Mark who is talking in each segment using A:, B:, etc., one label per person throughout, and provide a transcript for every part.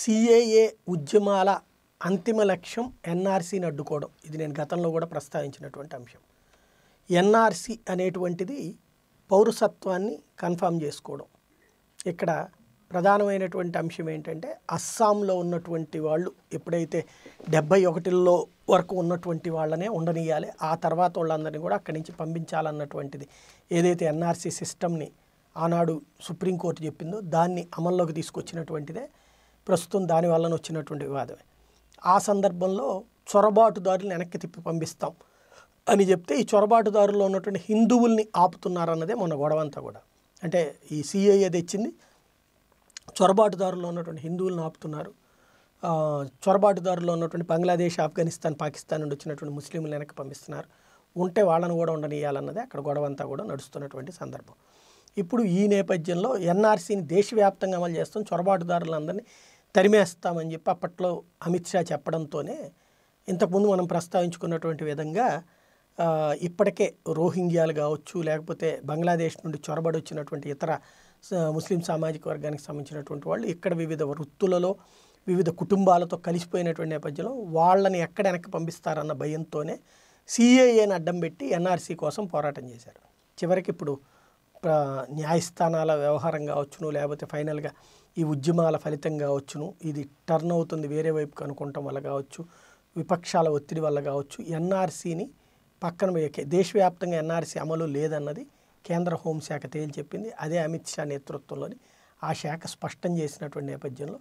A: CAA ఉద్యమాల అంతిమ లక్ష్యం ఎన్ఆర్సీని అడ్డుకోవడం ఇది నేను గతంలో కూడా ప్రస్తావించినటువంటి అంశం ఎన్ఆర్సీ అనేటువంటిది పౌరసత్వాన్ని కన్ఫామ్ చేసుకోవడం ఇక్కడ ప్రధానమైనటువంటి అంశం ఏంటంటే అస్సాంలో ఉన్నటువంటి వాళ్ళు ఎప్పుడైతే డెబ్బై ఒకటిలో వరకు ఉన్నటువంటి వాళ్ళనే ఉండనియాలి ఆ తర్వాత వాళ్ళందరినీ కూడా అక్కడి నుంచి పంపించాలన్నటువంటిది ఏదైతే ఎన్ఆర్సీ సిస్టమ్ని ఆనాడు సుప్రీంకోర్టు చెప్పిందో దాన్ని అమల్లోకి తీసుకొచ్చినటువంటిదే ప్రస్తుతం దాని వలన వచ్చినటువంటి వివాదమే ఆ సందర్భంలో చొరబాటుదారులను వెనక్కి తిప్పి పంపిస్తాం అని చెప్తే ఈ చొరబాటుదారుల్లో ఉన్నటువంటి హిందువుల్ని ఆపుతున్నారన్నదే మన గొడవ అంతా కూడా అంటే ఈ సిఐఏ తెచ్చింది చొరబాటుదారుల్లో ఉన్నటువంటి హిందువులను ఆపుతున్నారు చొరబాటుదారుల్లో ఉన్నటువంటి బంగ్లాదేశ్ ఆఫ్ఘనిస్తాన్ పాకిస్తాన్ నుండి వచ్చినటువంటి ముస్లింలు వెనక్కి పంపిస్తున్నారు ఉంటే వాళ్ళను కూడా ఉండనియాలన్నదే అక్కడ గొడవ అంతా కూడా నడుస్తున్నటువంటి సందర్భం ఇప్పుడు ఈ నేపథ్యంలో ఎన్ఆర్సీని దేశవ్యాప్తంగా అమలు చేస్తాం చొరబాటుదారులందరినీ తరిమేస్తామని చెప్పి అప్పట్లో అమిత్ షా చెప్పడంతోనే ఇంతకుముందు మనం ప్రస్తావించుకున్నటువంటి విధంగా ఇప్పటికే రోహింగ్యాలు కావచ్చు లేకపోతే బంగ్లాదేశ్ నుండి చొరబడి వచ్చినటువంటి ఇతర ముస్లిం సామాజిక వర్గానికి సంబంధించినటువంటి వాళ్ళు ఇక్కడ వివిధ వృత్తులలో వివిధ కుటుంబాలతో కలిసిపోయినటువంటి నేపథ్యంలో వాళ్ళని ఎక్కడ వెనక్కి పంపిస్తారన్న భయంతోనే సిఏఏని అడ్డం పెట్టి ఎన్ఆర్సీ కోసం పోరాటం చేశారు చివరికి ఇప్పుడు న్యాయస్థానాల వ్యవహారం కావచ్చును లేకపోతే ఫైనల్గా ఈ ఉద్యమాల ఫలితం కావచ్చును ఇది టర్న్ అవుతుంది వేరే వైపు కనుక్కోవటం వల్ల కావచ్చు విపక్షాల ఒత్తిడి వల్ల కావచ్చు ఎన్ఆర్సీని పక్కన దేశవ్యాప్తంగా ఎన్ఆర్సీ అమలు లేదన్నది కేంద్ర హోంశాఖ తేల్చి చెప్పింది అదే అమిత్ షా నేతృత్వంలోని ఆ శాఖ స్పష్టం చేసినటువంటి నేపథ్యంలో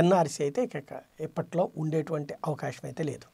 A: ఎన్ఆర్సీ అయితే ఇక ఇప్పట్లో ఉండేటువంటి అవకాశం అయితే లేదు